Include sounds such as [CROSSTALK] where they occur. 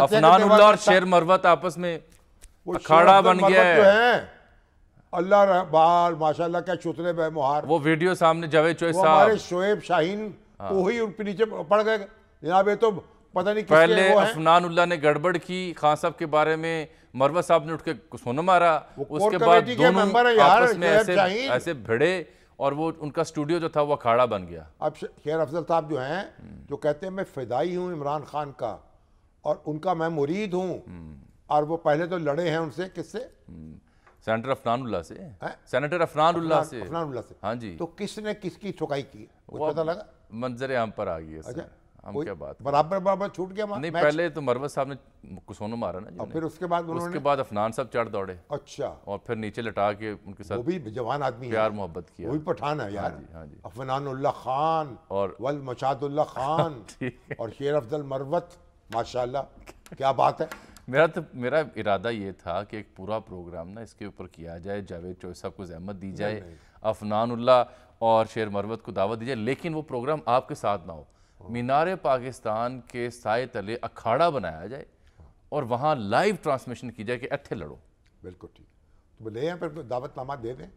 अफनानुल्लाह और शेर मरवत आपस में अखाड़ा बन गया तो है अल्लाह बार माशाल्लाह क्या चुतरे बे मुहार वो वीडियो सामने जावेद चोई साहब हमारे शोएब शाहीन वो हाँ। तो ही उनके नीचे पड़ गए जनाब ये तो पता नहीं पहले अफनानुल्लाह ने गड़बड़ की खान साहब के बारे में मरवा साहब ने उठ के सोन मारा उसके बाद दोनों आपस में ऐसे ऐसे भिड़े और वो उनका स्टूडियो जो था वो अखाड़ा बन गया अब शेर अफजल साहब जो हैं जो कहते हैं मैं फिदाई हूँ इमरान खान का और उनका मैं मुरीद हूँ और वो पहले तो लड़े हैं उनसे किससे सेनेटर अफनानुल्ला से सेनेटर अफनानुल्ला से अफनानुल्ला से हाँ जी तो किसने किसकी चुकाई की पता लगा मंजर आम पर आ गई अच्छा हम क्या बात बराबर बराबर छूट गया नहीं पहले तो मरवत साहब ने कुसोनो मारा ना और फिर उसके बाद उसके बाद अफनान साहब चढ़ दौड़े अच्छा और फिर नीचे लटा के उनके साथ वो भी जवान आदमी प्यार मोहब्बत किया वो भी पठान है यार हाँ, हाँ अफनानुल्ला खान और वल मचादुल्ला खान [LAUGHS] और शेर अफजल मरवत माशाल्लाह क्या बात है मेरा तो मेरा इरादा ये था कि एक पूरा प्रोग्राम ना इसके ऊपर किया जाए जावेद चोई साहब को जहमत दी जाए अफनानल्ला और शेर मरवत को दावत दी जाए लेकिन वो प्रोग्राम आपके साथ ना हो हाँ। मीनार पाकिस्तान के साय तले अखाड़ा बनाया जाए और वहाँ लाइव ट्रांसमिशन की जाए कि अट्ठे लड़ो बिल्कुल ठीक तो ले दावत नामा दे दें